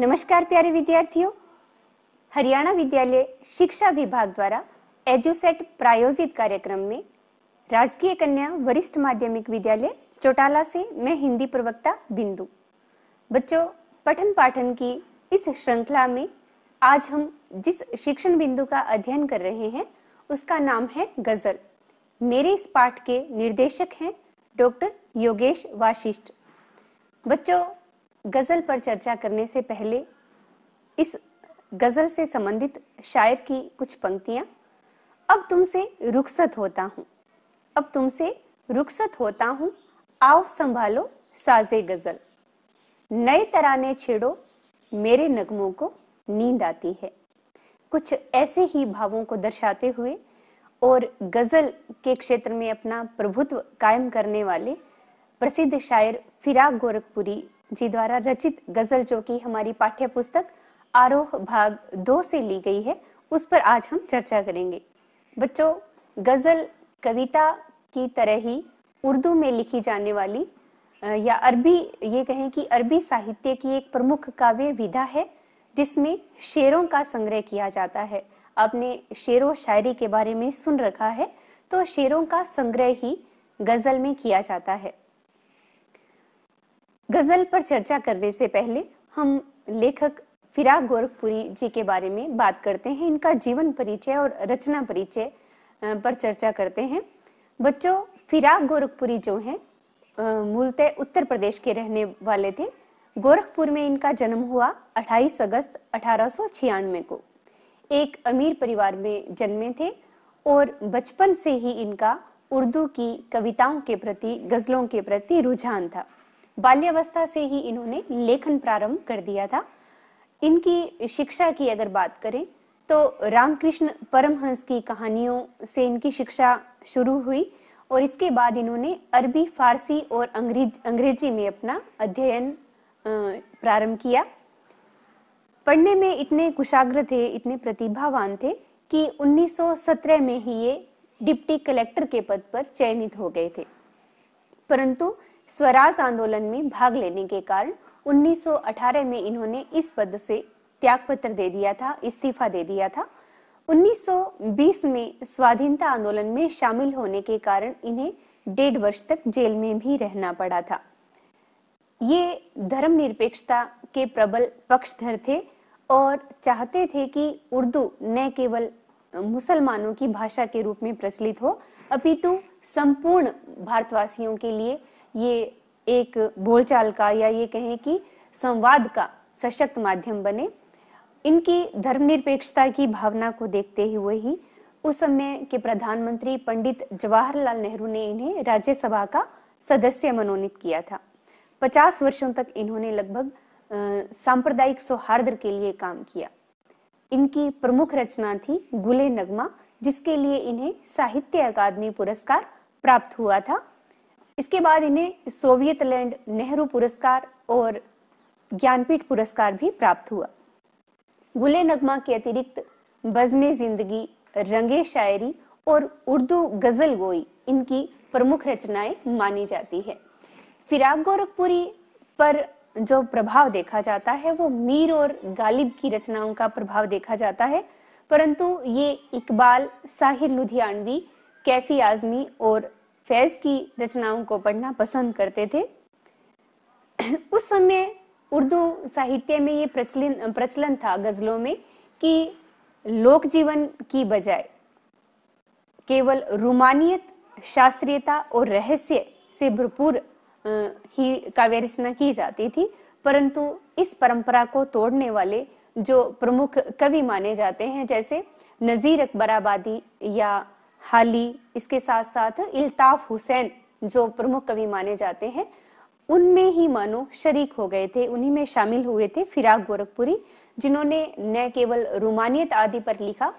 नमस्कार प्यारे विद्यार्थियों हरियाणा विद्यालय शिक्षा विभाग द्वारा एजुसेट प्रायोजित कार्यक्रम में राजकीय कन्या वरिष्ठ माध्यमिक विद्यालय चौटाला से मैं हिंदी प्रवक्ता बिंदु बच्चों पठन पाठन की इस श्रृंखला में आज हम जिस शिक्षण बिंदु का अध्ययन कर रहे हैं उसका नाम है गजल मेरे इस पाठ के निर्देशक हैं डॉक्टर योगेश वाशिष्ठ बच्चों गजल पर चर्चा करने से पहले इस गजल से संबंधित शायर की कुछ पंक्तियां अब तुमसे रुखसत होता हूँ अब तुमसे रुखसत होता हूं आओ संभालो साजे गजल नए तराने छेड़ो मेरे नगमों को नींद आती है कुछ ऐसे ही भावों को दर्शाते हुए और गजल के क्षेत्र में अपना प्रभुत्व कायम करने वाले प्रसिद्ध शायर फिराक गोरखपुरी जी द्वारा रचित गजल जो कि हमारी पाठ्य पुस्तक आरोह भाग दो से ली गई है उस पर आज हम चर्चा करेंगे बच्चों गजल कविता की तरह ही उर्दू में लिखी जाने वाली या अरबी ये कहें कि अरबी साहित्य की एक प्रमुख काव्य विधा है जिसमें शेरों का संग्रह किया जाता है आपने शेरों शायरी के बारे में सुन रखा है तो शेरों का संग्रह ही गजल में किया जाता है गजल पर चर्चा करने से पहले हम लेखक फिराग गोरखपुरी जी के बारे में बात करते हैं इनका जीवन परिचय और रचना परिचय पर चर्चा करते हैं बच्चों फिराग गोरखपुरी जो हैं मूलतः उत्तर प्रदेश के रहने वाले थे गोरखपुर में इनका जन्म हुआ 28 अगस्त अठारह को एक अमीर परिवार में जन्मे थे और बचपन से ही इनका उर्दू की कविताओं के प्रति गजलों के प्रति रुझान था बाल्यावस्था से ही इन्होंने लेखन प्रारंभ कर दिया था इनकी शिक्षा की अगर बात करें तो रामकृष्ण परमहंस की कहानियों से इनकी शिक्षा शुरू हुई और इसके बाद इन्होंने अरबी फारसी और अंग्रेज अंग्रेजी में अपना अध्ययन प्रारंभ किया पढ़ने में इतने कुशाग्र थे इतने प्रतिभावान थे कि 1917 में ही ये डिप्टी कलेक्टर के पद पर चयनित हो गए थे परंतु स्वराज आंदोलन में भाग लेने के कारण 1918 में इन्होंने इस पद से त्याग पत्र दे दिया था इस्तीफा दे दिया था 1920 में स्वाधीनता आंदोलन में शामिल होने के कारण इन्हें डेढ़ वर्ष तक जेल में भी रहना पड़ा था ये धर्मनिरपेक्षता के प्रबल पक्षधर थे और चाहते थे कि उर्दू न केवल मुसलमानों की भाषा के रूप में प्रचलित हो अपितु संपूर्ण भारतवासियों के लिए ये एक बोलचाल का या ये कहें कि संवाद का सशक्त माध्यम बने इनकी धर्मनिरपेक्षता की भावना को देखते हुए ही उस समय के प्रधानमंत्री पंडित जवाहरलाल नेहरू ने इन्हें राज्यसभा का सदस्य मनोनीत किया था 50 वर्षों तक इन्होंने लगभग सांप्रदायिक सौहार्द के लिए काम किया इनकी प्रमुख रचना थी गुले नगमा जिसके लिए इन्हें साहित्य अकादमी पुरस्कार प्राप्त हुआ था इसके बाद इन्हें सोवियत लैंड नेहरू पुरस्कार और ज्ञानपीठ पुरस्कार भी प्राप्त हुआ गुले नगमा के अतिरिक्त बजमे जिंदगी रंगे शायरी और उर्दू गजल गोई इनकी प्रमुख रचनाएं मानी जाती है फिराक गोरखपुरी पर जो प्रभाव देखा जाता है वो मीर और गालिब की रचनाओं का प्रभाव देखा जाता है परंतु ये इकबाल साहिर लुधियानवी कैफी आजमी और फैज की रचनाओं को पढ़ना पसंद करते थे उस समय उर्दू साहित्य में ये प्रचलन प्रचलन था गजलों में कि लोक जीवन की बजाय केवल रुमानियत शास्त्रीयता और रहस्य से भरपूर ही काव्य रचना की जाती थी परंतु इस परंपरा को तोड़ने वाले जो प्रमुख कवि माने जाते हैं जैसे नज़ीर अकबराबादी या हाली इसके साथ साथ इल्ताफ हुसैन जो प्रमुख कवि माने जाते हैं उनमें ही मानो शरीक हो गए थे उन्हीं में शामिल हुए थे फिराक गोरखपुरी जिन्होंने न केवल रोमानियत आदि पर लिखा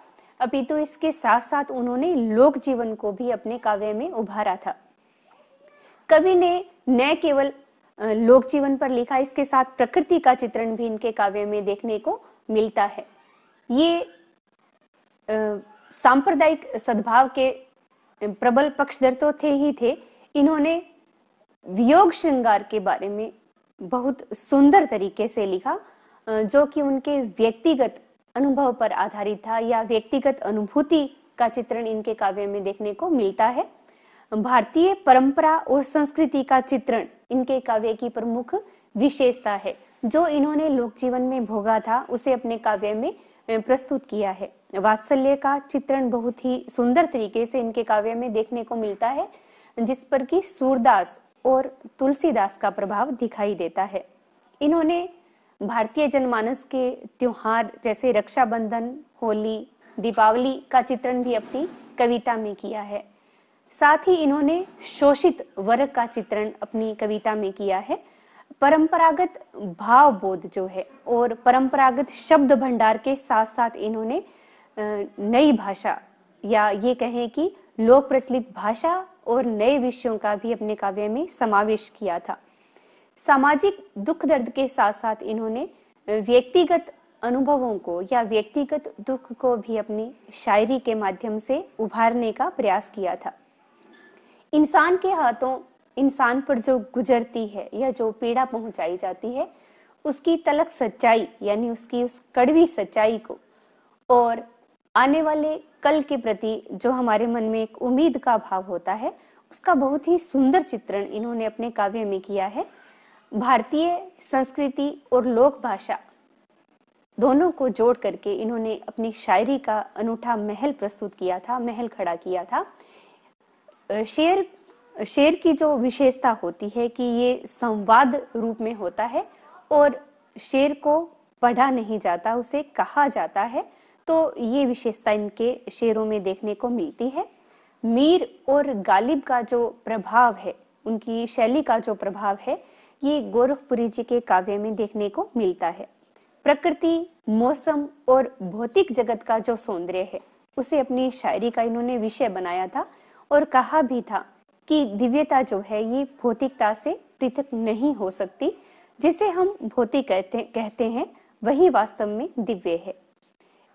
अपितु तो इसके साथ साथ उन्होंने लोक जीवन को भी अपने काव्य में उभारा था कवि ने न केवल लोक जीवन पर लिखा इसके साथ प्रकृति का चित्रण भी इनके काव्य में देखने को मिलता है ये आ, सांप्रदायिक सद्भाव के प्रबल पक्षधर तो थे ही थे इन्होंने वियोग श्रृंगार के बारे में बहुत सुंदर तरीके से लिखा जो कि उनके व्यक्तिगत अनुभव पर आधारित था या व्यक्तिगत अनुभूति का चित्रण इनके काव्य में देखने को मिलता है भारतीय परंपरा और संस्कृति का चित्रण इनके काव्य की प्रमुख विशेषता है जो इन्होंने लोक जीवन में भोगा था उसे अपने काव्य में प्रस्तुत किया है वात्सल्य का चित्रण बहुत ही सुंदर तरीके से इनके काव्य में देखने को मिलता है जिस पर कि सूरदास और तुलसीदास का प्रभाव दिखाई देता है इन्होंने भारतीय जनमानस के त्योहार जैसे रक्षाबंधन होली दीपावली का चित्रण भी अपनी कविता में किया है साथ ही इन्होंने शोषित वर्ग का चित्रण अपनी कविता में किया है परंपरागत भाव बोध जो है और परंपरागत शब्द भंडार के साथ साथ इन्होंने नई भाषा या ये कहें कि लोक प्रचलित भाषा और नए विषयों का भी अपने काव्य में समावेश किया था सामाजिक दुख दर्द के साथ साथ इन्होंने व्यक्तिगत अनुभवों को या व्यक्तिगत दुख को भी अपनी शायरी के माध्यम से उभारने का प्रयास किया था इंसान के हाथों इंसान पर जो गुजरती है या जो पीड़ा पहुंचाई जाती है उसकी तलक सच्चाई यानी उसकी उस कड़वी सच्चाई को और आने वाले कल के प्रति जो हमारे मन में एक उम्मीद का भाव होता है उसका बहुत ही सुंदर चित्रण इन्होंने अपने काव्य में किया है भारतीय संस्कृति और लोक भाषा दोनों को जोड़ करके इन्होंने अपनी शायरी का अनूठा महल प्रस्तुत किया था महल खड़ा किया था शेर शेर की जो विशेषता होती है कि ये संवाद रूप में होता है और शेर को पढ़ा नहीं जाता उसे कहा जाता है तो ये विशेषता इनके शेरों में देखने को मिलती है मीर और गालिब का जो प्रभाव है उनकी शैली का जो प्रभाव है ये गोरखपुरी जी के काव्य में देखने को मिलता है प्रकृति मौसम और भौतिक जगत का जो सौंदर्य है उसे अपनी शायरी का इन्होंने विषय बनाया था और कहा भी था कि दिव्यता जो है ये भौतिकता से पृथक नहीं हो सकती जिसे हम भौतिक कहते कहते हैं वही वास्तव में दिव्य है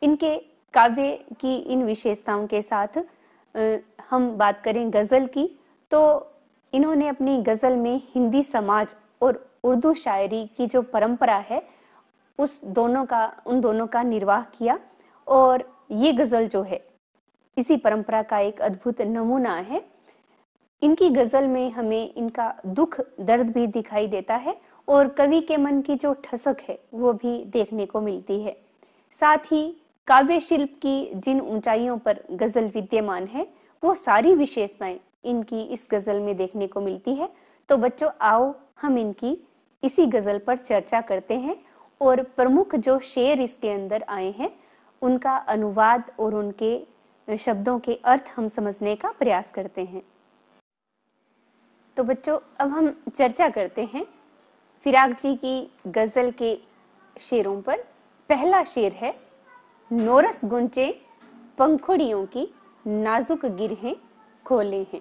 इनके काव्य की इन विशेषताओं के साथ हम बात करें गज़ल की तो इन्होंने अपनी गज़ल में हिंदी समाज और उर्दू शायरी की जो परंपरा है उस दोनों का उन दोनों का निर्वाह किया और ये गज़ल जो है इसी परंपरा का एक अद्भुत नमूना है इनकी गज़ल में हमें इनका दुख दर्द भी दिखाई देता है और कवि के मन की जो ठसक है वो भी देखने को मिलती है साथ ही काव्य शिल्प की जिन ऊंचाइयों पर गजल विद्यमान है वो सारी विशेषताएं इनकी इस गजल में देखने को मिलती है तो बच्चों आओ हम इनकी इसी गजल पर चर्चा करते हैं और प्रमुख जो शेर इसके अंदर आए हैं उनका अनुवाद और उनके शब्दों के अर्थ हम समझने का प्रयास करते हैं तो बच्चों अब हम चर्चा करते हैं फिराक जी की गजल के शेरों पर पहला शेर है नोरस गुंचे पंखुड़ियों की नाजुक गिरहें खोले हैं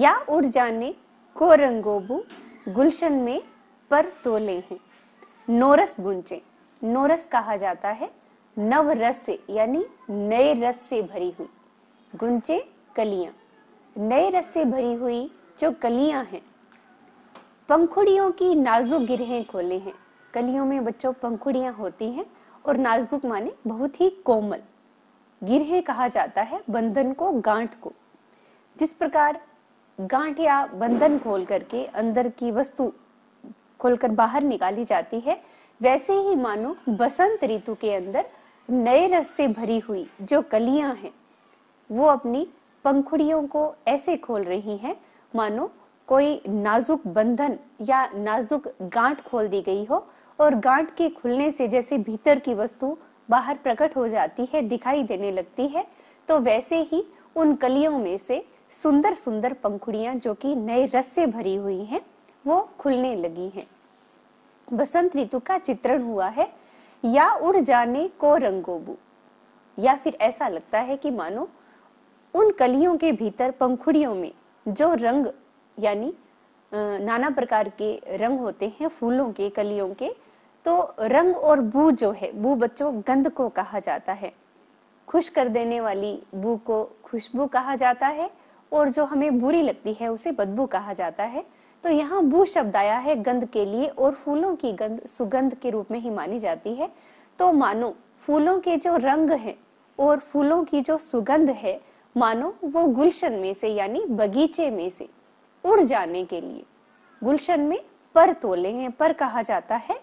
या उड़ जाने को रंगोबू गुलशन में पर तोले हैं नोरस गुंचे नोरस कहा जाता है नव रस से यानी नए रस से भरी हुई गुंचे कलियां नए रस से भरी हुई जो कलियां हैं पंखुड़ियों की नाजुक गिरहें खोले हैं कलियों में बच्चों पंखुड़ियां होती हैं और नाजुक माने बहुत ही कोमल गिरहे कहा जाता है बंधन को गांठ को जिस प्रकार गांठ या बंधन खोल करके अंदर की वस्तु खोलकर बाहर निकाली जाती है वैसे ही मानो बसंत ऋतु के अंदर नए रस से भरी हुई जो कलियां हैं वो अपनी पंखुड़ियों को ऐसे खोल रही हैं मानो कोई नाजुक बंधन या नाजुक गांठ खोल दी गई हो और गांठ के खुलने से जैसे भीतर की वस्तु बाहर प्रकट हो जाती है दिखाई देने लगती है तो वैसे ही उन कलियों में से सुंदर सुंदर पंखुड़ियां जो कि नए रस से भरी हुई हैं वो खुलने लगी हैं बसंत ऋतु का चित्रण हुआ है या उड़ जाने को रंगोबू या फिर ऐसा लगता है कि मानो उन कलियों के भीतर पंखुड़ियों में जो रंग यानी नाना प्रकार के रंग होते हैं फूलों के कलियों के तो रंग और बू जो है बू बच्चों गंध को कहा जाता है खुश कर देने वाली बू को खुशबू कहा जाता है और जो हमें बुरी लगती है उसे बदबू कहा जाता है तो यहाँ बू शब्द आया है गंध के लिए और फूलों की गंध सुगंध के रूप में ही मानी जाती है तो मानो फूलों के जो रंग है और फूलों की जो सुगंध है मानो वो गुलशन में से यानी बगीचे में से उड़ जाने के लिए गुलशन में पर तोले हैं पर कहा जाता है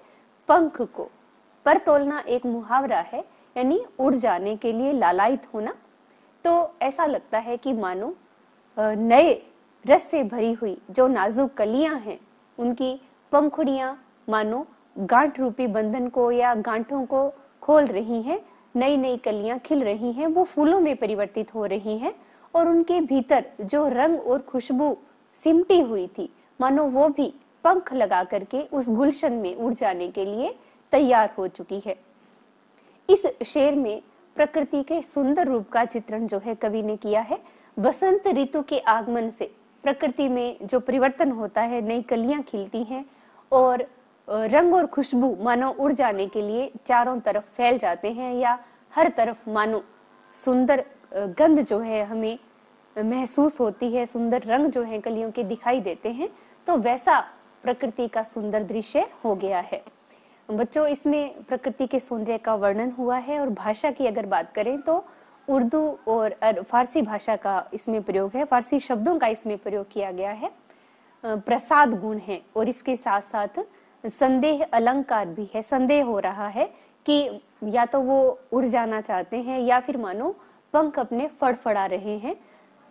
पंख को पर तोलना एक मुहावरा है यानी उड़ जाने के लिए लालायित होना तो ऐसा लगता है कि मानो नए रस से भरी हुई जो नाजुक कलियां हैं उनकी पंखुड़ियां मानो गांठ रूपी बंधन को या गांठों को खोल रही हैं नई नई कलियां खिल रही हैं वो फूलों में परिवर्तित हो रही हैं और उनके भीतर जो रंग और खुशबू सिमटी हुई थी मानो वो भी पंख लगा करके उस गुलशन में उड़ जाने के लिए तैयार हो चुकी है इस शेर में प्रकृति के सुंदर रूप का चित्रण जो है कवि ने किया है बसंत ऋतु के आगमन से प्रकृति में जो परिवर्तन होता है नई कलियां खिलती हैं और रंग और खुशबू मानो उड़ जाने के लिए चारों तरफ फैल जाते हैं या हर तरफ मानो सुंदर गंध जो है हमें महसूस होती है सुंदर रंग जो है कलियों के दिखाई देते हैं तो वैसा प्रकृति का सुंदर दृश्य हो गया है बच्चों इसमें प्रकृति के सौंदर्य का वर्णन हुआ है और भाषा की अगर बात करें तो उर्दू और फारसी भाषा का इसमें प्रयोग है फारसी शब्दों का इसमें प्रयोग किया गया है प्रसाद गुण है और इसके साथ साथ संदेह अलंकार भी है संदेह हो रहा है कि या तो वो उड़ जाना चाहते हैं या फिर मानो पंख अपने फड़फड़ा रहे हैं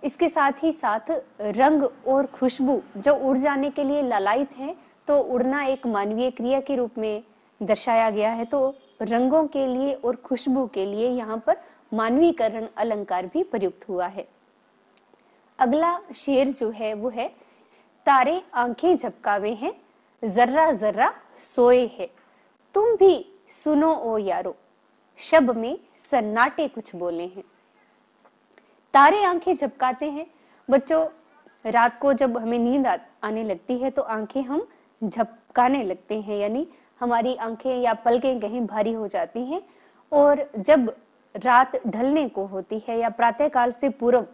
इसके साथ ही साथ रंग और खुशबू जो उड़ जाने के लिए ललायित हैं तो उड़ना एक मानवीय क्रिया के रूप में दर्शाया गया है तो रंगों के लिए और खुशबू के लिए यहाँ पर मानवीकरण अलंकार भी प्रयुक्त हुआ है अगला शेर जो है वो है तारे आंखें झपकावे हैं जर्रा जर्रा सोए है तुम भी सुनो ओ यारो शब में सन्नाटे कुछ बोले हैं तारे आंखें झपकाते हैं बच्चों रात को जब हमें नींद आने लगती है तो आंखें हम झपकाने लगते हैं यानी हमारी आंखें या पलकें कहीं भारी हो जाती हैं और जब रात ढलने को होती है या प्रातःकाल से पूर्व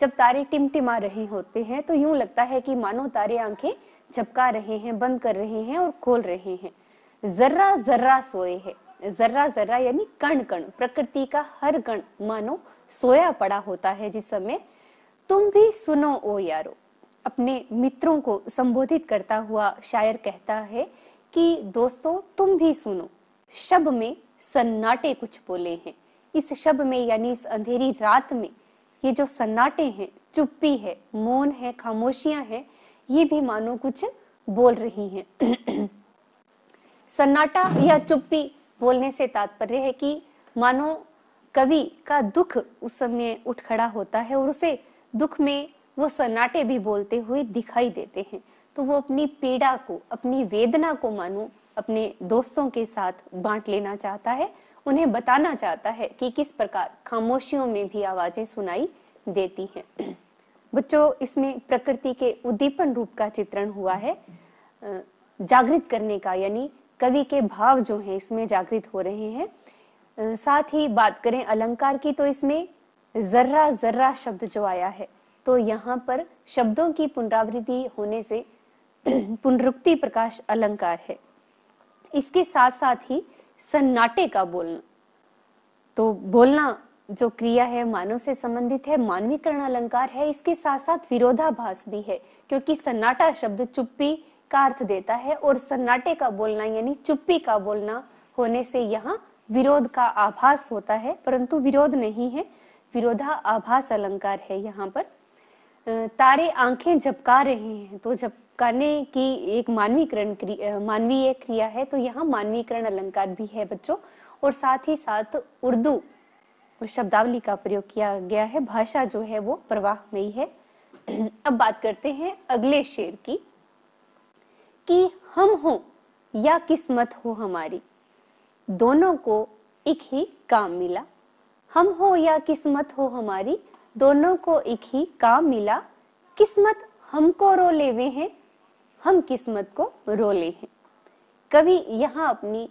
जब तारे टिमटिमा रहे होते हैं तो यूं लगता है कि मानो तारे आंखें झपका रहे हैं बंद कर रहे हैं और खोल रहे हैं जर्रा जर्रा सोए है जर्रा जर्रा यानी कण कण प्रकृति का हर कण मानो सोया पड़ा होता है जिस समय तुम भी सुनो ओ यारो अपने मित्रों को संबोधित करता हुआ शायर कहता है कि दोस्तों तुम भी सुनो शब में सन्नाटे कुछ बोले हैं इस शब में यानी इस अंधेरी रात में ये जो सन्नाटे हैं चुप्पी है मौन है खामोशियां हैं ये भी मानो कुछ बोल रही हैं सन्नाटा या चुप्पी बोलने से तात्पर्य है कि मानो कवि का दुख उस समय उठ खड़ा होता है और उसे दुख में वो सन्नाटे भी बोलते हुए दिखाई देते हैं तो वो अपनी पीड़ा को अपनी वेदना को मानो अपने दोस्तों के साथ बांट लेना चाहता है उन्हें बताना चाहता है कि किस प्रकार खामोशियों में भी आवाजें सुनाई देती हैं बच्चों इसमें प्रकृति के उद्दीपन रूप का चित्रण हुआ है जागृत करने का यानी कवि के भाव जो हैं इसमें जागृत हो रहे हैं साथ ही बात करें अलंकार की तो इसमें जर्रा जर्रा शब्द जो आया है तो यहाँ पर शब्दों की पुनरावृत्ति होने से पुनरुक्ति प्रकाश अलंकार है इसके साथ साथ ही सन्नाटे का बोलना तो बोलना जो क्रिया है मानव से संबंधित है मानवीकरण अलंकार है इसके साथ साथ विरोधाभास भी है क्योंकि सन्नाटा शब्द चुप्पी का अर्थ देता है और सन्नाटे का बोलना यानी चुप्पी का बोलना होने से यहाँ विरोध का आभास होता है परंतु विरोध नहीं है विरोधा आभास अलंकार है यहाँ पर तारे आंखें झपका रहे हैं तो झपकाने की एक मानवीकरण क्रिया मानवीय क्रिया है तो यहाँ मानवीकरण अलंकार भी है बच्चों और साथ ही साथ उर्दू शब्दावली का प्रयोग किया गया है भाषा जो है वो प्रवाह में ही है अब बात करते हैं अगले शेर की कि हम हो या किस्मत हो हमारी दोनों को एक ही काम मिला हम हो या किस्मत हो हमारी दोनों को एक ही काम मिला किस्मत हमको रो लेवे हैं हम किस्मत को रो ले हैं कवि यहाँ अपनी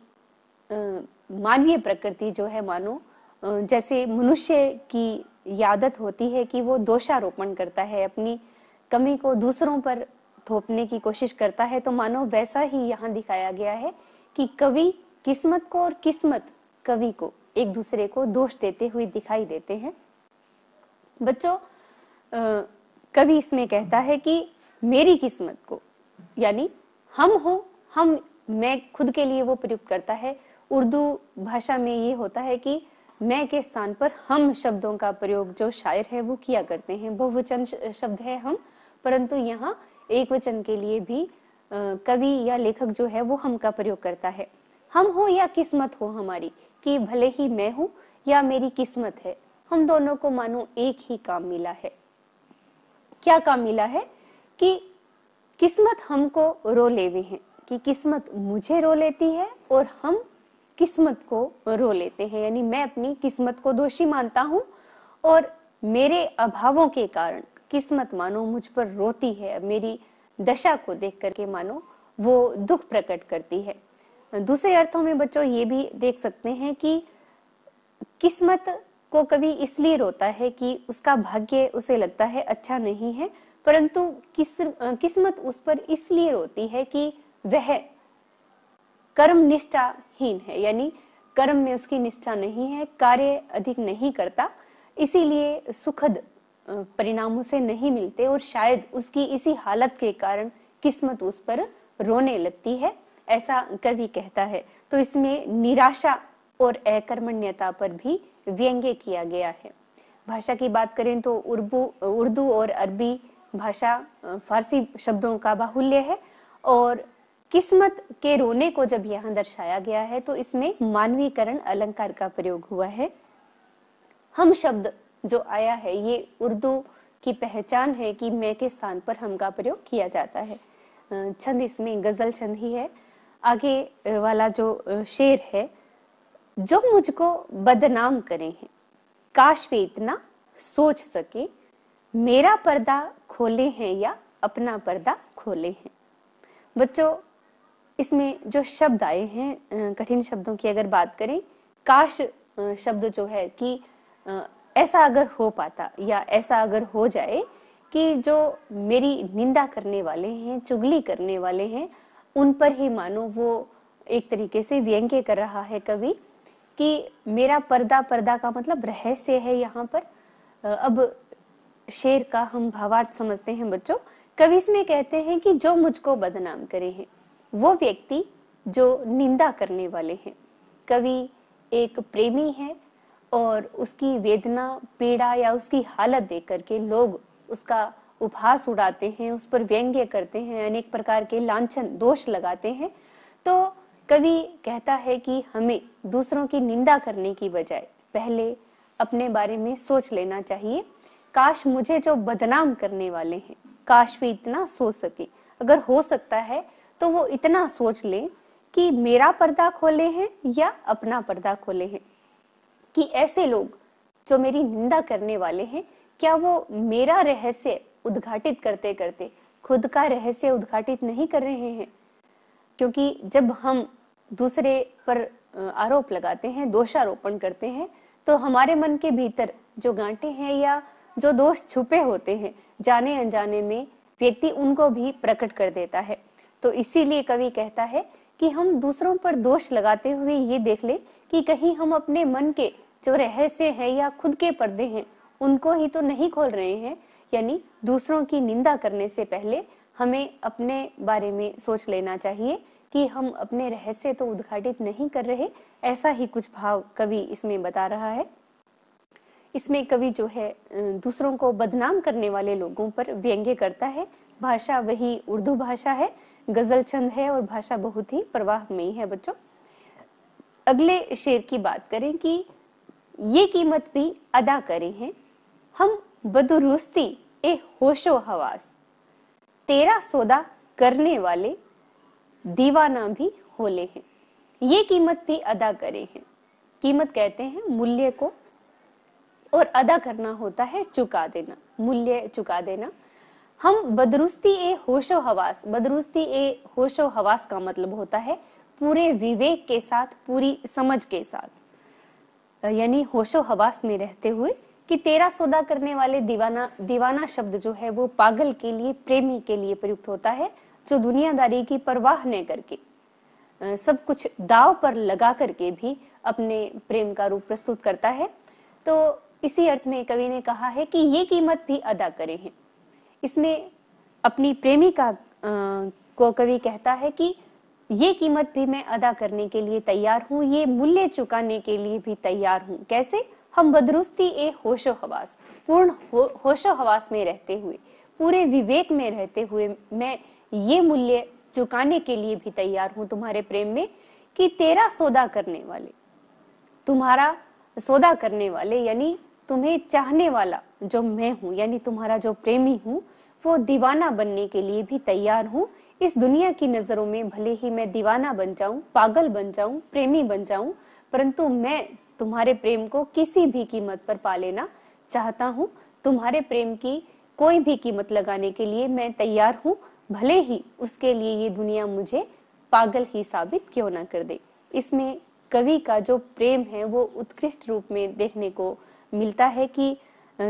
मानवीय प्रकृति जो है मानो जैसे मनुष्य की यादत होती है कि वो दोषारोपण करता है अपनी कमी को दूसरों पर थोपने की कोशिश करता है तो मानो वैसा ही यहाँ दिखाया गया है कि कवि किस्मत को और किस्मत कवि को एक दूसरे को दोष देते हुए दिखाई देते हैं बच्चों कवि इसमें कहता है कि मेरी किस्मत को यानी हम हो हम मैं खुद के लिए वो प्रयुक्त करता है उर्दू भाषा में ये होता है कि मैं के स्थान पर हम शब्दों का प्रयोग जो शायर है वो किया करते हैं बहुवचन शब्द है हम परंतु यहाँ एक वचन के लिए भी कवि या लेखक जो है वो हम का प्रयोग करता है हम हो या किस्मत हो हमारी कि भले ही मैं हूँ या मेरी किस्मत है हम दोनों को मानो एक ही काम मिला है क्या काम मिला है कि किस्मत हमको रो लेवे हैं कि किस्मत मुझे रो लेती है और हम किस्मत को रो लेते हैं यानी मैं अपनी किस्मत को दोषी मानता हूं और मेरे अभावों के कारण किस्मत मानो मुझ पर रोती है मेरी दशा को देख करके मानो वो दुख प्रकट करती है दूसरे अर्थों में बच्चों ये भी देख सकते हैं कि किस्मत को कभी इसलिए रोता है कि उसका भाग्य उसे लगता है अच्छा नहीं है परंतु किस किस्मत उस पर इसलिए रोती है कि वह कर्म निष्ठाहीन है यानी कर्म में उसकी निष्ठा नहीं है कार्य अधिक नहीं करता इसीलिए सुखद परिणाम उसे नहीं मिलते और शायद उसकी इसी हालत के कारण किस्मत उस पर रोने लगती है ऐसा कवि कहता है तो इसमें निराशा और अकर्मण्यता पर भी व्यंग्य किया गया है भाषा की बात करें तो उर्दू उर्दू और अरबी भाषा फारसी शब्दों का बाहुल्य है और किस्मत के रोने को जब यहाँ दर्शाया गया है तो इसमें मानवीकरण अलंकार का प्रयोग हुआ है हम शब्द जो आया है ये उर्दू की पहचान है कि मैं के स्थान पर हम का प्रयोग किया जाता है छंद इसमें गजल छंद ही है आगे वाला जो शेर है जो मुझको बदनाम करे हैं काश वे इतना सोच सके मेरा पर्दा खोले हैं या अपना पर्दा खोले हैं बच्चों इसमें जो शब्द आए हैं कठिन शब्दों की अगर बात करें काश शब्द जो है कि ऐसा अगर हो पाता या ऐसा अगर हो जाए कि जो मेरी निंदा करने वाले हैं चुगली करने वाले हैं उन पर ही मानो वो एक तरीके से व्यंग्य कर रहा है कवि कि मेरा पर्दा पर्दा का मतलब रहस्य है यहाँ पर अब शेर का हम भावार्थ समझते हैं बच्चों कवि इसमें कहते हैं कि जो मुझको बदनाम करे हैं वो व्यक्ति जो निंदा करने वाले हैं कवि एक प्रेमी है और उसकी वेदना पीड़ा या उसकी हालत देख करके लोग उसका उपहास उड़ाते हैं उस पर व्यंग्य करते हैं अनेक प्रकार के लांछन दोष लगाते हैं तो कवि कहता है कि हमें दूसरों की निंदा करने की बजाय पहले अपने बारे में सोच लेना चाहिए काश मुझे जो बदनाम करने वाले हैं काश भी इतना सोच सके अगर हो सकता है तो वो इतना सोच ले कि मेरा पर्दा खोले हैं या अपना पर्दा खोले हैं कि ऐसे लोग जो मेरी निंदा करने वाले हैं क्या वो मेरा रहस्य उद्घाटित करते करते खुद का रहस्य उद्घाटित नहीं कर रहे हैं क्योंकि जब हम दूसरे पर आरोप लगाते हैं दोषारोपण करते हैं तो हमारे मन के भीतर जो गांठे हैं या जो दोष छुपे होते हैं जाने अनजाने में व्यक्ति उनको भी प्रकट कर देता है तो इसीलिए कवि कहता है कि हम दूसरों पर दोष लगाते हुए ये देख ले कि कहीं हम अपने मन के जो रहस्य हैं या खुद के पर्दे हैं उनको ही तो नहीं खोल रहे हैं यानी दूसरों की निंदा करने से पहले हमें अपने बारे में सोच लेना चाहिए कि हम अपने रहस्य तो उद्घाटित नहीं कर रहे ऐसा ही कुछ भाव कवि इसमें बता रहा है इसमें कवि जो है दूसरों को बदनाम करने वाले लोगों पर व्यंग्य करता है भाषा वही उर्दू भाषा है गजल छंद है और भाषा बहुत ही प्रवाह में है बच्चों अगले शेर की बात करें कि ये कीमत भी अदा करे हैं हम बदुरुस्ती ए होशो हवास तेरा सौदा करने वाले दीवाना भी होले हैं ये कीमत भी अदा करे हैं कीमत कहते हैं मूल्य को और अदा करना होता है चुका देना मूल्य चुका देना हम बदरुस्ती ए होशो हवास बदरुस्ती ए होशो हवास का मतलब होता है पूरे विवेक के साथ पूरी समझ के साथ यानी होशो हवास में रहते हुए कि तेरा सौदा करने वाले दीवाना दीवाना शब्द जो है वो पागल के लिए प्रेमी के लिए प्रयुक्त होता है जो दुनियादारी की परवाह न करके सब कुछ दाव पर लगा करके भी अपने प्रेम का रूप प्रस्तुत करता है तो इसी अर्थ में कवि ने कहा है कि ये कीमत भी अदा करे हैं इसमें अपनी प्रेमिका को कवि कहता है कि ये कीमत भी मैं अदा करने के लिए तैयार हूँ ये मूल्य चुकाने के लिए भी तैयार हूँ कैसे हम बदरुस्ती ए होशो हवास पूर्ण हो, होशो हवास में रहते हुए पूरे विवेक में रहते हुए मैं ये मूल्य चुकाने के लिए भी तैयार हूँ तुम्हारे प्रेम में कि तेरा सौदा करने वाले तुम्हारा सौदा करने वाले यानी तुम्हें चाहने वाला जो मैं हूँ यानी तुम्हारा जो प्रेमी हूँ वो दीवाना बनने के लिए भी तैयार हूँ इस दुनिया की नजरों में भले ही मैं दीवाना बन जाऊं पागल बन जाऊं प्रेमी बन जाऊं परंतु मैं तुम्हारे प्रेम को किसी भी कीमत पर पा लेना चाहता हूँ तुम्हारे प्रेम की कोई भी कीमत लगाने के लिए मैं तैयार हूँ भले ही उसके लिए ये दुनिया मुझे पागल ही साबित क्यों ना कर दे इसमें कवि का जो प्रेम है वो उत्कृष्ट रूप में देखने को मिलता है कि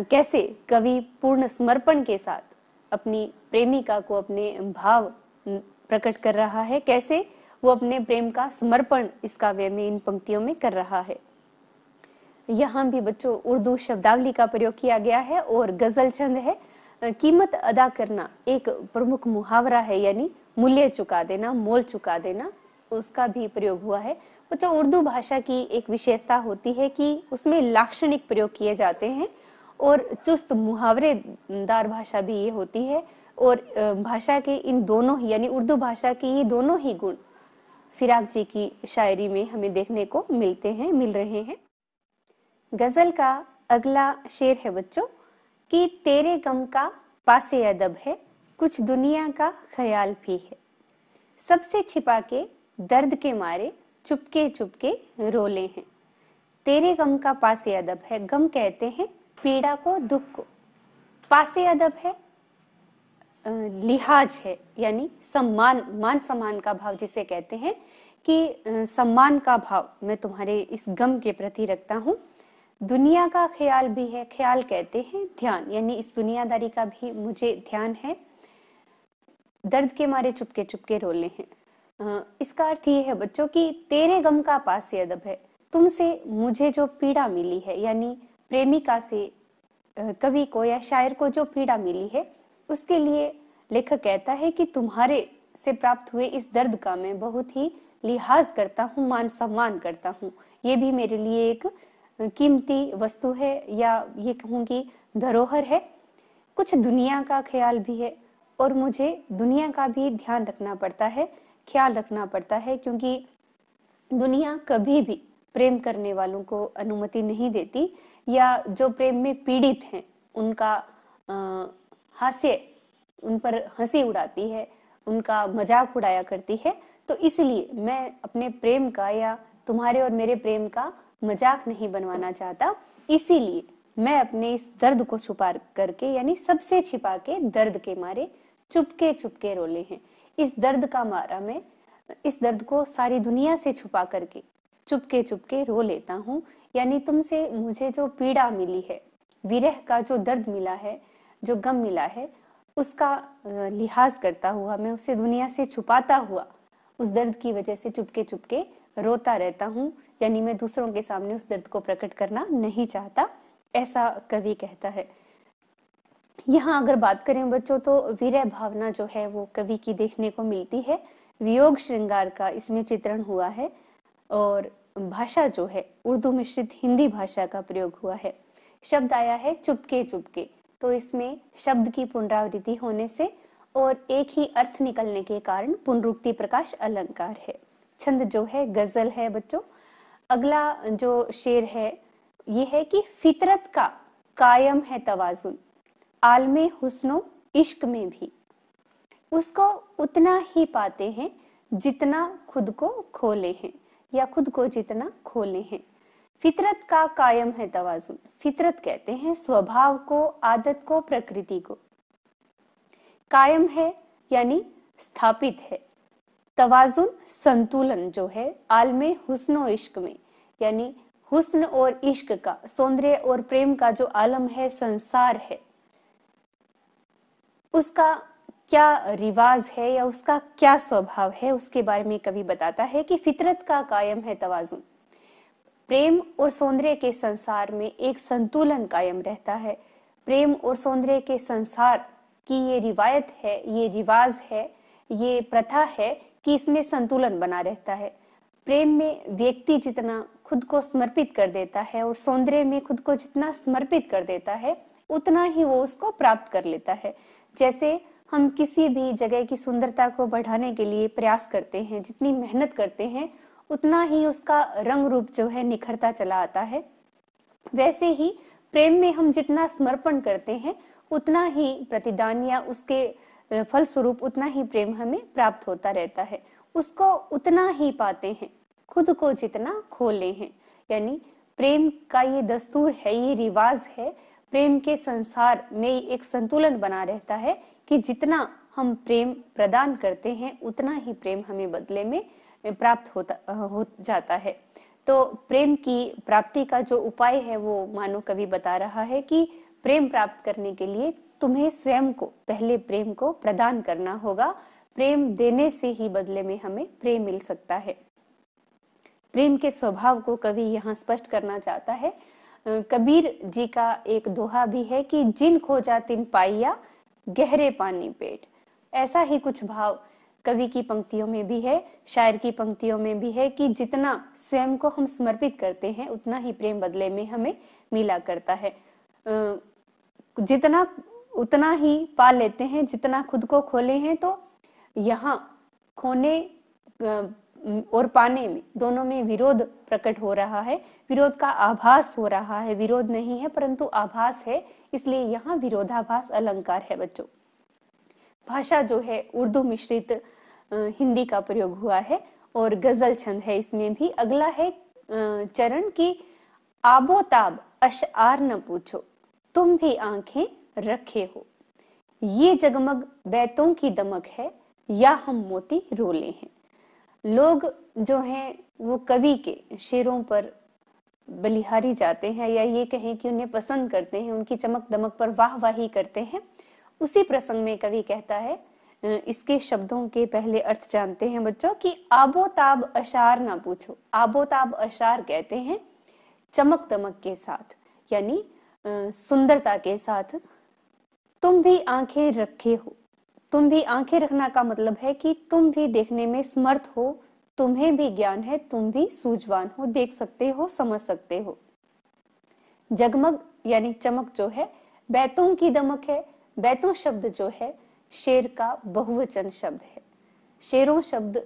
कैसे कवि पूर्ण समर्पण के साथ अपनी प्रेमिका को अपने भाव प्रकट कर रहा है कैसे वो अपने प्रेम का समर्पण इस काव्य में इन पंक्तियों में कर रहा है यहाँ भी बच्चों उर्दू शब्दावली का प्रयोग किया गया है और गजल छंद है कीमत अदा करना एक प्रमुख मुहावरा है यानी मूल्य चुका देना मोल चुका देना उसका भी प्रयोग हुआ है बच्चों उर्दू भाषा की एक विशेषता होती है कि उसमें लाक्षणिक प्रयोग किए जाते हैं और चुस्त मुहावरेदार भाषा भी ये होती है और भाषा के इन दोनों ही यानी उर्दू भाषा के ये दोनों ही गुण फिराक जी की शायरी में हमें देखने को मिलते हैं मिल रहे हैं गजल का अगला शेर है बच्चों कि तेरे गम का पासे अदब है कुछ दुनिया का ख्याल भी है सबसे छिपा के दर्द के मारे चुपके चुपके रोले हैं तेरे गम का पासे अदब है गम कहते हैं पीड़ा को दुख को पासे अदब है लिहाज है यानी सम्मान मान सम्मान का भाव जिसे कहते हैं कि सम्मान का भाव मैं तुम्हारे इस गम के प्रति रखता हूँ दुनिया का ख्याल भी है ख्याल कहते हैं ध्यान यानी इस दुनियादारी का भी मुझे ध्यान है दर्द के मारे चुपके चुपके रोले हैं इसका अर्थ ये है बच्चों की तेरे गम का पास अदब है तुमसे मुझे जो पीड़ा मिली है यानी प्रेमिका से कवि को या शायर को जो पीड़ा मिली है उसके लिए लेखक कहता है कि तुम्हारे से प्राप्त हुए इस दर्द का मैं बहुत ही लिहाज करता हूँ मान सम्मान करता हूँ ये भी मेरे लिए एक कीमती वस्तु है या ये कहूँगी धरोहर है कुछ दुनिया का ख्याल भी है और मुझे दुनिया का भी ध्यान रखना पड़ता है ख्याल रखना पड़ता है क्योंकि दुनिया कभी भी प्रेम करने वालों को अनुमति नहीं देती या जो प्रेम में पीड़ित हैं उनका हास्य उन पर हंसी उड़ाती है उनका मजाक उड़ाया करती है तो इसलिए मैं अपने प्रेम का या तुम्हारे और मेरे प्रेम का मजाक नहीं बनवाना चाहता इसीलिए मैं अपने इस दर्द को छुपा करके यानी सबसे छिपा के दर्द के मारे चुपके चुपके रोले हैं इस दर्द का मारा मैं इस दर्द को सारी दुनिया से छुपा करके चुपके चुपके रो लेता हूँ यानी तुमसे मुझे जो पीड़ा मिली है विरह का जो दर्द मिला है जो गम मिला है उसका लिहाज करता हुआ मैं उसे दुनिया से छुपाता हुआ उस दर्द की वजह से चुपके चुपके रोता रहता हूँ यानी मैं दूसरों के सामने उस दर्द को प्रकट करना नहीं चाहता ऐसा कवि कहता है यहाँ अगर बात करें बच्चों तो विरह भावना जो है वो कवि की देखने को मिलती है वियोग श्रृंगार का इसमें चित्रण हुआ है और भाषा जो है उर्दू मिश्रित हिंदी भाषा का प्रयोग हुआ है शब्द आया है चुपके चुपके तो इसमें शब्द की पुनरावृत्ति होने से और एक ही अर्थ निकलने के कारण पुनरुक्ति प्रकाश अलंकार है छंद जो है गजल है बच्चों अगला जो शेर है ये है कि फितरत का कायम है तवाजुन आलम हुस्नो इश्क में भी उसको उतना ही पाते हैं जितना खुद को खोले हैं या खुद को जितना खोले हैं फितरत का कायम है तवाजुन फितरत कहते हैं स्वभाव को आदत को प्रकृति को कायम है यानी स्थापित है तवाजुन संतुलन जो है आलमे हुस्न इश्क में यानी हुस्न और इश्क का सौंदर्य और प्रेम का जो आलम है संसार है उसका क्या रिवाज है या उसका क्या स्वभाव है उसके बारे में कवि बताता है कि फितरत का कायम है तवाजुन प्रेम और सौंदर्य के संसार में एक संतुलन कायम रहता है प्रेम और सौंदर्य के संसार की ये रिवायत है ये रिवाज है ये प्रथा है कि इसमें संतुलन बना रहता है प्रेम में व्यक्ति जितना खुद को समर्पित कर देता है और सौंदर्य में खुद को जितना समर्पित कर देता है उतना ही वो उसको प्राप्त कर लेता है जैसे हम किसी भी जगह की सुंदरता को बढ़ाने के लिए प्रयास करते हैं जितनी मेहनत करते हैं उतना ही उसका रंग रूप जो है निखरता चला आता है वैसे ही प्रेम में हम जितना समर्पण करते हैं उतना ही प्रतिदान या उसके फलस्वरूप उतना ही प्रेम हमें प्राप्त होता रहता है उसको उतना ही पाते हैं खुद को जितना खोले हैं यानी प्रेम का ये दस्तूर है ये रिवाज है प्रेम के संसार में एक संतुलन बना रहता है कि जितना हम प्रेम प्रदान करते हैं उतना ही प्रेम हमें बदले में प्राप्त होता हो जाता है तो प्रेम की प्राप्ति का जो उपाय है वो मानो कवि बता रहा है कि प्रेम प्राप्त करने के लिए तुम्हें स्वयं को पहले प्रेम को प्रदान करना होगा प्रेम देने से ही बदले में हमें प्रेम मिल सकता है प्रेम के स्वभाव को कवि यहाँ स्पष्ट करना चाहता है कबीर जी का एक दोहा भी है कि जिन खोजा तिन पाइया गहरे पानी पेट ऐसा ही कुछ भाव कवि की पंक्तियों में भी है शायर की पंक्तियों में भी है कि जितना स्वयं को हम समर्पित करते हैं उतना ही प्रेम बदले में हमें मिला करता है जितना उतना ही पा लेते हैं जितना खुद को खोले हैं तो यहाँ खोने और पाने में दोनों में विरोध प्रकट हो रहा है विरोध का आभास हो रहा है विरोध नहीं है परंतु आभास है इसलिए यहाँ विरोधाभास अलंकार है बच्चों भाषा जो है उर्दू मिश्रित हिंदी का प्रयोग हुआ है और गजल छंद है इसमें भी अगला है चरण की आबोताब अश आर न पूछो तुम भी आंखें रखे हो ये जगमग बैतों की दमक है या हम मोती रोले हैं लोग जो हैं वो कवि के शेरों पर बलिहारी जाते हैं या ये कहें कि उन्हें पसंद करते हैं उनकी चमक दमक पर वाह वाही करते हैं उसी प्रसंग में कवि कहता है इसके शब्दों के पहले अर्थ जानते हैं बच्चों कि आबोताब अशार ना पूछो आबोताब अशार कहते हैं चमक दमक के साथ यानी सुंदरता के साथ तुम भी आंखें रखे हो तुम भी आंखें रखना का मतलब है कि तुम भी देखने में समर्थ हो तुम्हें भी ज्ञान है तुम भी सूझवान हो देख सकते हो समझ सकते हो जगमग यानी चमक जो है बैतों की दमक है बैतों शब्द जो है शेर का बहुवचन शब्द है शेरों शब्द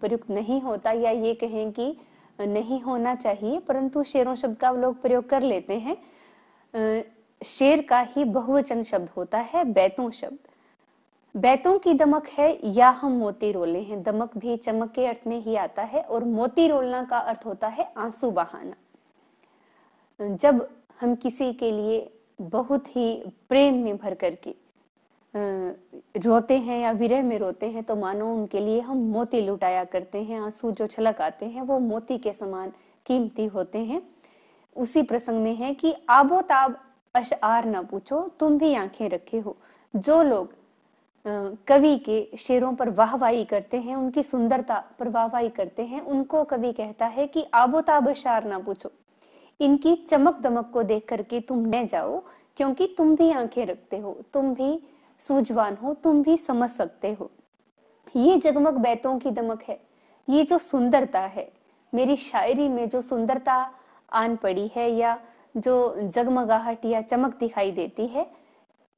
प्रयुक्त नहीं होता या ये कहें कि नहीं होना चाहिए परंतु शेरों शब्द का लोग प्रयोग कर लेते हैं शेर का ही बहुवचन शब्द होता है बैतों शब्द बैतों की दमक है या हम मोती रोले हैं दमक भी चमक के अर्थ में ही आता है और मोती रोलना का अर्थ होता है आंसू बहाना जब हम किसी के लिए बहुत ही प्रेम में भर करके रोते हैं या विरह में रोते हैं तो मानो उनके लिए हम मोती लुटाया करते हैं आंसू जो छलक आते हैं वो मोती के समान कीमती होते हैं उसी प्रसंग में है कि आबो ताब अशार न पूछो तुम भी आंखें रखे हो जो लोग कवि के शेरों पर वाहवाही करते हैं उनकी सुंदरता पर वाहवाही करते हैं उनको कवि कहता है कि आबो ताब अशार ना पूछो इनकी चमक दमक को देख करके तुम न जाओ क्योंकि तुम भी आंखें रखते हो तुम भी सूझवान हो तुम भी समझ सकते हो ये जगमग बैतों की दमक है ये जो सुंदरता है मेरी शायरी में जो सुंदरता आन पड़ी है या जो जगमगाहट या चमक दिखाई देती है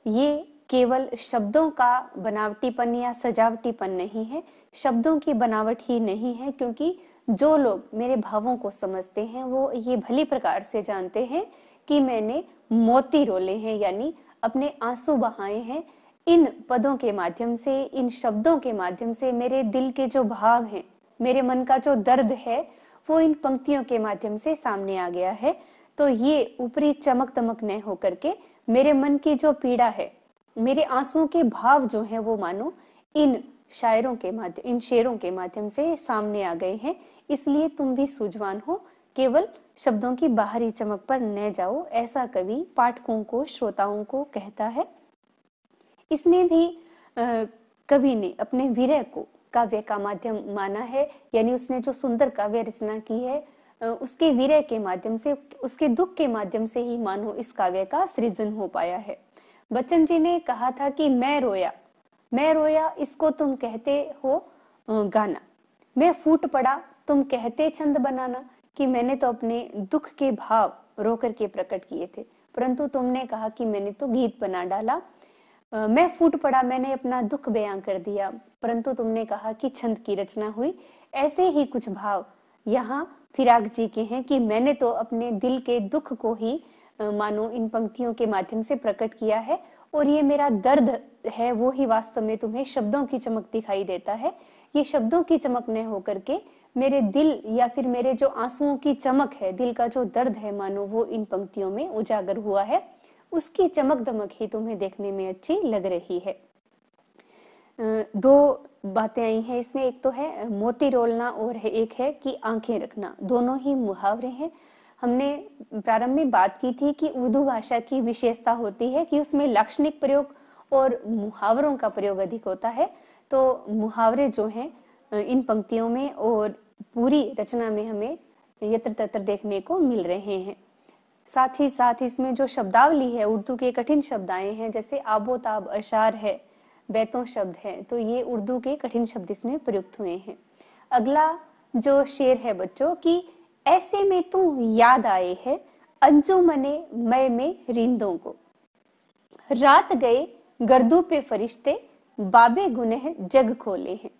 ये केवल शब्दों का बनावटीपन या सजावटीपन नहीं है शब्दों की बनावट ही नहीं है क्योंकि जो लोग मेरे भावों को समझते हैं वो ये भली प्रकार से जानते हैं कि मैंने मोती रोले हैं यानी अपने आंसू बहाए हैं इन पदों के माध्यम से इन शब्दों के माध्यम से मेरे दिल के जो भाव हैं मेरे मन का जो दर्द है वो इन पंक्तियों के माध्यम से सामने आ गया है तो ये ऊपरी चमक तमक न होकर के मेरे मन की जो पीड़ा है मेरे आंसुओं के भाव जो है वो मानो इन शायरों के माध्यम इन शेरों के माध्यम से सामने आ गए हैं इसलिए तुम भी सूझवान हो केवल शब्दों की बाहरी चमक पर न जाओ ऐसा कवि पाठकों को श्रोताओं को कहता है इसमें भी कवि ने अपने विरह को काव्य का माध्यम माना है यानी उसने जो सुंदर काव्य रचना की है उसके वीरय के माध्यम से उसके दुख के माध्यम से ही मानो इस काव्य का सृजन हो पाया है बच्चन जी ने कहा था कि मैं रोया मैं रोया इसको तुम कहते हो गाना मैं फूट पड़ा तुम कहते छंद बनाना कि मैंने तो अपने दुख के भाव रो करके प्रकट किए थे परंतु तुमने कहा कि मैंने तो गीत बना डाला मैं फूट पड़ा मैंने अपना दुख बयां कर दिया परंतु तुमने कहा कि छंद की रचना हुई ऐसे ही कुछ भाव यहाँ फिराक जी के हैं कि मैंने तो अपने दिल के दुख को ही मानो इन पंक्तियों के माध्यम से प्रकट किया है और ये मेरा दर्द है वो ही वास्तव में तुम्हें शब्दों की चमक दिखाई देता है ये शब्दों की चमक न होकर के मेरे दिल या फिर मेरे जो आंसुओं की चमक है दिल का जो दर्द है मानो वो इन पंक्तियों में उजागर हुआ है उसकी चमक दमक ही तुम्हें देखने में अच्छी लग रही है दो बातें आई हैं इसमें एक तो है मोती रोलना और है एक है कि आंखें रखना दोनों ही मुहावरे हैं हमने प्रारंभ में बात की थी कि उर्दू भाषा की विशेषता होती है कि उसमें लाक्षणिक प्रयोग और मुहावरों का प्रयोग अधिक होता है तो मुहावरे जो हैं इन पंक्तियों में और पूरी रचना में हमें यत्र तत्र देखने को मिल रहे हैं साथ ही साथ इसमें जो शब्दावली है उर्दू के कठिन शब्द आए हैं जैसे आबोताब अशार है बैतों शब्द है तो ये उर्दू के कठिन शब्द इसमें प्रयुक्त हुए हैं अगला जो शेर है बच्चों कि ऐसे में तू याद आए है अंजुमने मैं में रिंदों को रात गए गर्दू पे फरिश्ते बाबे गुनह जग खोले हैं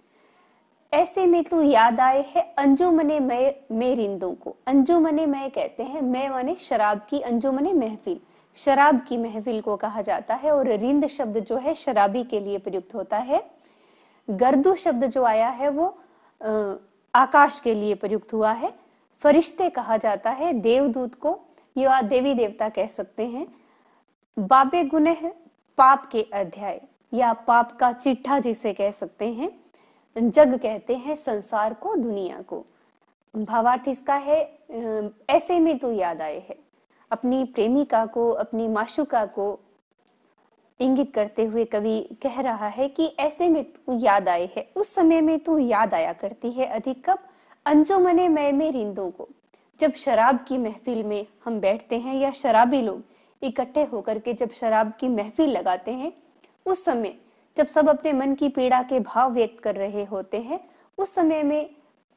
ऐसे में तू याद आए है अंजुमने मैं में रिंदों को अंजुमने मैं कहते हैं मैं मने शराब की अंजुमने महफिल शराब की महफिल को कहा जाता है और रिंद शब्द जो है शराबी के लिए प्रयुक्त होता है गर्दू शब्द जो आया है वो आकाश के लिए प्रयुक्त हुआ है फरिश्ते कहा जाता है देवदूत को या देवी देवता कह सकते हैं बाबे गुनह पाप के अध्याय या पाप का चिट्ठा जिसे कह सकते हैं जग कहते हैं संसार को दुनिया को भावार्थ इसका है ऐसे में तो याद आए है अपनी प्रेमिका को अपनी माशुका को इंगित करते हुए कवि कह रहा है कि ऐसे में तू याद आए है उस समय में तू याद आया करती है अधिक कब अंजुमने मैं में रिंदों को जब शराब की महफिल में हम बैठते हैं या शराबी लोग इकट्ठे होकर के जब शराब की महफिल लगाते हैं उस समय जब सब अपने मन की पीड़ा के भाव व्यक्त कर रहे होते हैं उस समय में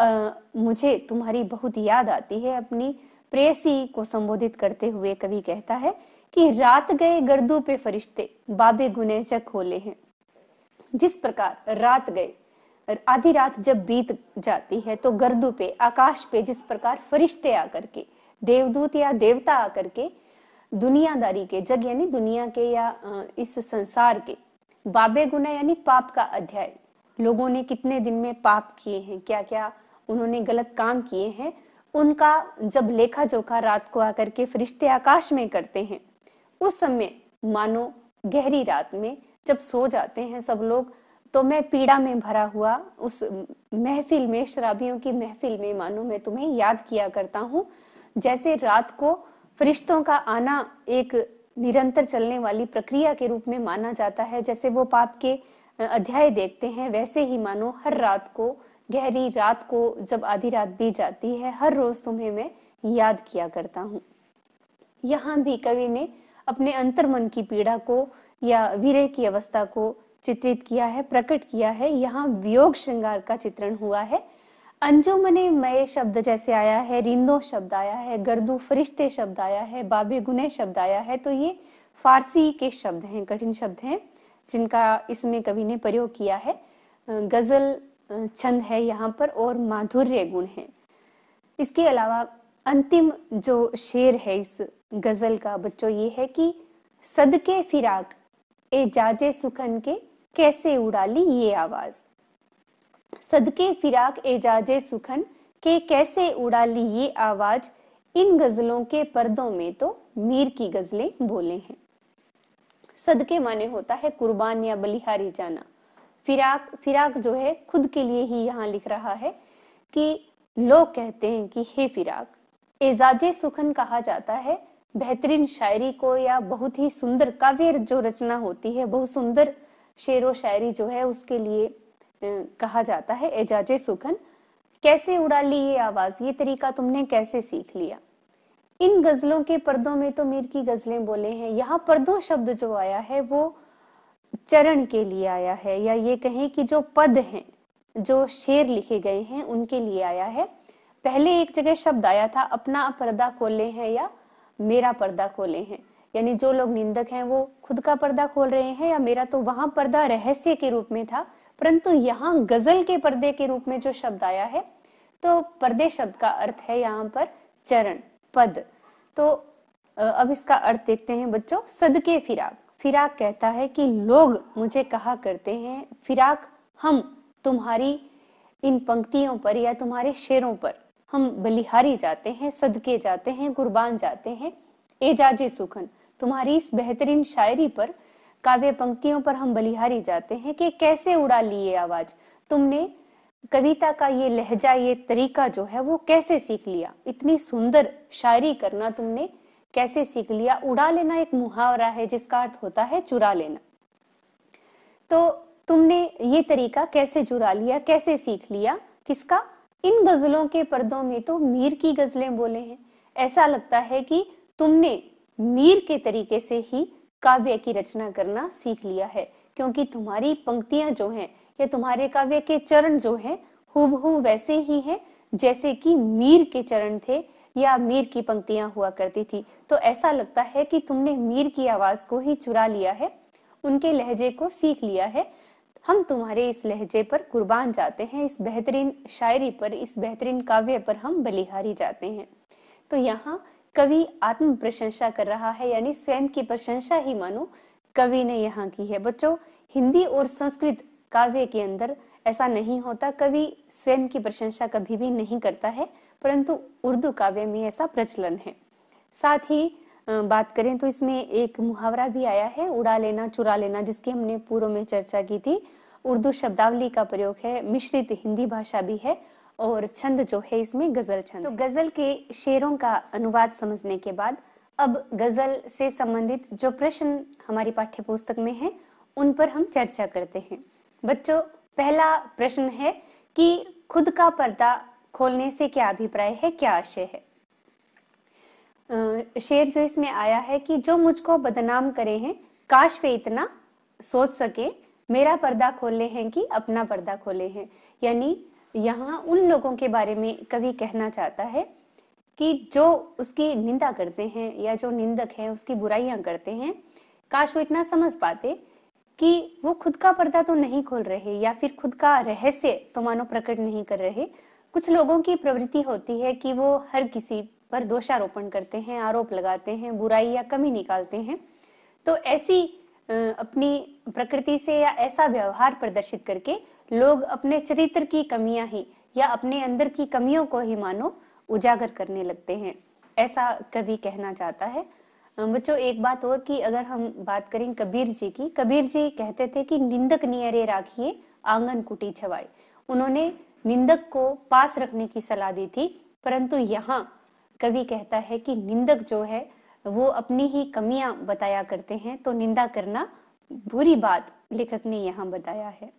आ, मुझे तुम्हारी बहुत याद आती है अपनी प्रेसी को संबोधित करते हुए कवि कहता है कि रात गए गर्दू पे फरिश्ते बाबे गुनेचा होले हैं जिस प्रकार रात गए आधी रात जब बीत जाती है तो गर्दू पे आकाश पे जिस प्रकार फरिश्ते आकर के देवदूत या देवता आकर के दुनियादारी के जग यानी दुनिया के या इस संसार के बाबे गुना यानी पाप का अध्याय लोगों ने कितने दिन में पाप किए हैं क्या क्या उन्होंने गलत काम किए हैं उनका जब लेखा जोखा रात को आकर के फरिश्ते आकाश में करते हैं उस समय मानो गहरी रात में जब सो जाते हैं सब लोग तो मैं पीड़ा में भरा हुआ उस महफिल में शराबियों की महफिल में मानो मैं तुम्हें याद किया करता हूँ जैसे रात को फरिश्तों का आना एक निरंतर चलने वाली प्रक्रिया के रूप में माना जाता है जैसे वो पाप के अध्याय देखते हैं वैसे ही मानो हर रात को गहरी रात को जब आधी रात बीत जाती है हर रोज तुम्हें मैं याद किया करता हूँ यहाँ भी कवि ने अपने अंतर मन की पीड़ा को या विरह की अवस्था को चित्रित किया है प्रकट किया है यहाँ वियोग श्रृंगार का चित्रण हुआ है अंजुमने मय शब्द जैसे आया है रिंदो शब्द आया है गर्दू फरिश्ते शब्द आया है बाबे गुने शब्द आया है तो ये फारसी के शब्द हैं कठिन शब्द हैं जिनका इसमें कवि ने प्रयोग किया है गजल छंद है यहाँ पर और माधुर्य गुण है इसके अलावा अंतिम जो शेर है इस गजल का बच्चों ये है कि सदके फिराक ए जाजे सुखन के कैसे उड़ा ली ये आवाज सदके फिराक जाजे सुखन के कैसे उड़ा ली ये आवाज इन गजलों के पर्दों में तो मीर की गजलें बोले हैं सदके माने होता है कुर्बान या बलिहारी जाना फिराक फिराक जो है खुद के लिए ही यहाँ लिख रहा है कि लोग कहते हैं कि हे फिराक एजाजे सुखन कहा जाता है बेहतरीन शायरी को या बहुत ही सुंदर काव्य जो रचना होती है बहुत सुंदर शेर व शायरी जो है उसके लिए कहा जाता है एजाजे सुखन कैसे उड़ा ली ये आवाज ये तरीका तुमने कैसे सीख लिया इन गजलों के पर्दों में तो मीर की गजलें बोले हैं यहाँ पर्दों शब्द जो आया है वो चरण के लिए आया है या ये कहें कि जो पद हैं जो शेर लिखे गए हैं उनके लिए आया है पहले एक जगह शब्द आया था अपना पर्दा खोले हैं या मेरा पर्दा खोले हैं यानी जो लोग निंदक हैं वो खुद का पर्दा खोल रहे हैं या मेरा तो वहां पर्दा रहस्य के रूप में था परंतु यहाँ गजल के पर्दे के रूप में जो शब्द आया है तो पर्दे शब्द का अर्थ है यहाँ पर चरण पद तो अब इसका अर्थ देखते हैं बच्चों सदके फिराक फिराक कहता है कि लोग मुझे कहा करते हैं फिराक हम तुम्हारी इन पंक्तियों पर या तुम्हारे शेरों पर हम बलिहारी जाते हैं सदके जाते हैं कुर्बान जाते हैं एजाजे सुखन तुम्हारी इस बेहतरीन शायरी पर काव्य पंक्तियों पर हम बलिहारी जाते हैं कि कैसे उड़ा ली ये आवाज तुमने कविता का ये लहजा ये तरीका जो है वो कैसे सीख लिया इतनी सुंदर शायरी करना तुमने कैसे सीख लिया उड़ा लेना एक मुहावरा है जिसका अर्थ होता है चुरा लेना तो तुमने ये तरीका कैसे चुरा लिया कैसे सीख लिया किसका इन गजलों के पर्दों में तो मीर की गजलें बोले हैं ऐसा लगता है कि तुमने मीर के तरीके से ही काव्य की रचना करना सीख लिया है क्योंकि तुम्हारी पंक्तियां जो हैं या तुम्हारे काव्य के चरण जो हैं हु वैसे ही हैं जैसे कि मीर के चरण थे या मीर की पंक्तियां हुआ करती थी तो ऐसा लगता है कि तुमने मीर की आवाज को ही चुरा लिया है उनके लहजे को सीख लिया है हम तुम्हारे इस लहजे पर कुर्बान जाते हैं इस बेहतरीन शायरी पर इस बेहतरीन काव्य पर हम बलिहारी जाते हैं तो यहाँ कवि आत्म प्रशंसा कर रहा है यानी स्वयं की प्रशंसा ही मानो कवि ने यहाँ की है बच्चों हिंदी और संस्कृत काव्य के अंदर ऐसा नहीं होता कवि स्वयं की प्रशंसा कभी भी नहीं करता है परंतु उर्दू काव्य में ऐसा प्रचलन है साथ ही बात करें तो इसमें एक मुहावरा भी आया है उड़ा लेना चुरा लेना जिसकी हमने पूर्व में चर्चा की थी उर्दू शब्दावली का प्रयोग है मिश्रित हिंदी भाषा भी है और छंद जो है इसमें गजल छंद तो गजल के शेरों का अनुवाद समझने के बाद अब गजल से संबंधित जो प्रश्न हमारी पाठ्य पुस्तक में है उन पर हम चर्चा करते हैं बच्चों पहला प्रश्न है कि खुद का पर्दा खोलने से क्या अभिप्राय है क्या आशय है शेर जो इसमें आया है कि जो मुझको बदनाम करे हैं काश वे इतना सोच सके मेरा पर्दा खोले हैं कि अपना पर्दा खोले हैं यानी यहाँ उन लोगों के बारे में कवि कहना चाहता है कि जो उसकी निंदा करते हैं या जो निंदक हैं उसकी बुराइयां करते हैं काश वो इतना समझ पाते कि वो खुद का पर्दा तो नहीं खोल रहे या फिर खुद का रहस्य तो मानो प्रकट नहीं कर रहे कुछ लोगों की प्रवृत्ति होती है कि वो हर किसी पर दोषारोपण करते हैं आरोप लगाते हैं बुराई या कमी निकालते हैं तो ऐसी अपनी प्रकृति से या ऐसा व्यवहार प्रदर्शित करके लोग अपने चरित्र की कमियां ही या अपने अंदर की कमियों को ही मानो उजागर करने लगते हैं ऐसा कवि कहना चाहता है बच्चों एक बात और कि अगर हम बात करें कबीर जी की कबीर जी कहते थे कि निंदक नियरे राखिए आंगन कुटी छवाए उन्होंने निंदक को पास रखने की सलाह दी थी परंतु यहाँ कवि कहता है कि निंदक जो है वो अपनी ही कमियां बताया करते हैं तो निंदा करना बुरी बात लेखक ने यहाँ बताया है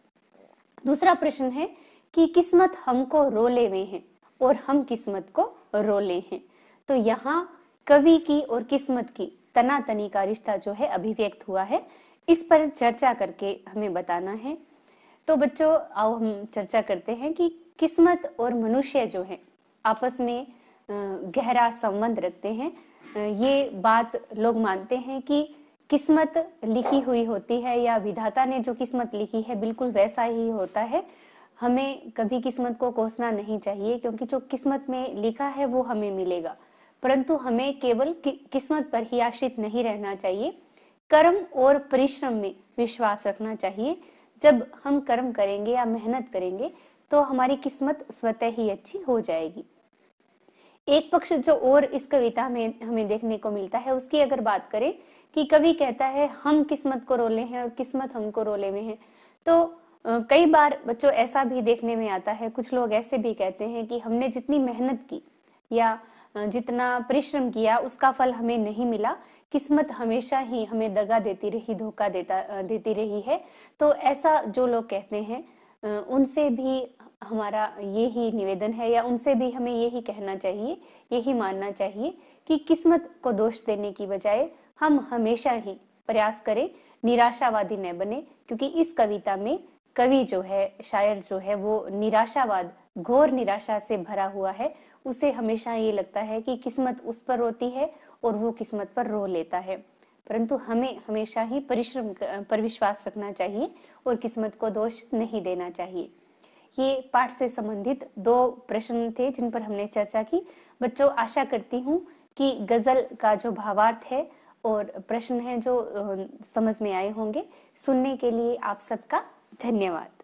दूसरा प्रश्न है कि किस्मत हमको रोले में है और हम किस्मत को रोले हैं तो यहाँ कवि की और किस्मत की तनातनी का रिश्ता जो है अभिव्यक्त हुआ है इस पर चर्चा करके हमें बताना है तो बच्चों आओ हम चर्चा करते हैं कि किस्मत और मनुष्य जो है आपस में गहरा संबंध रखते हैं ये बात लोग मानते हैं कि किस्मत लिखी हुई होती है या विधाता ने जो किस्मत लिखी है बिल्कुल वैसा ही होता है हमें कभी किस्मत को कोसना नहीं चाहिए क्योंकि जो किस्मत में लिखा है वो हमें मिलेगा परंतु हमें केवल कि, किस्मत पर ही आश्रित नहीं रहना चाहिए कर्म और परिश्रम में विश्वास रखना चाहिए जब हम कर्म करेंगे या मेहनत करेंगे तो हमारी किस्मत स्वतः ही अच्छी हो जाएगी एक पक्ष जो और इस कविता में हमें देखने को मिलता है उसकी अगर बात करें कि कवि कहता है हम किस्मत को रोले हैं और किस्मत हमको रोले में है तो कई बार बच्चों ऐसा भी देखने में आता है कुछ लोग ऐसे भी कहते हैं कि हमने जितनी मेहनत की या जितना परिश्रम किया उसका फल हमें नहीं मिला किस्मत हमेशा ही हमें दगा देती रही धोखा देता देती रही है तो ऐसा जो लोग कहते हैं उनसे भी हमारा ये ही निवेदन है या उनसे भी हमें यही कहना चाहिए यही मानना चाहिए कि किस्मत को दोष देने की बजाय हम हमेशा ही प्रयास करें निराशावादी न बने क्योंकि इस कविता में कवि जो है शायर जो है वो निराशावाद घोर निराशा से भरा हुआ है उसे हमेशा ये लगता है कि किस्मत उस पर रोती है और वो किस्मत पर रो लेता है परंतु हमें हमेशा ही परिश्रम पर विश्वास रखना चाहिए और किस्मत को दोष नहीं देना चाहिए ये पाठ से संबंधित दो प्रश्न थे जिन पर हमने चर्चा की बच्चों आशा करती हूँ कि गजल का जो भावार्थ है और प्रश्न है जो समझ में आए होंगे सुनने के लिए आप सबका धन्यवाद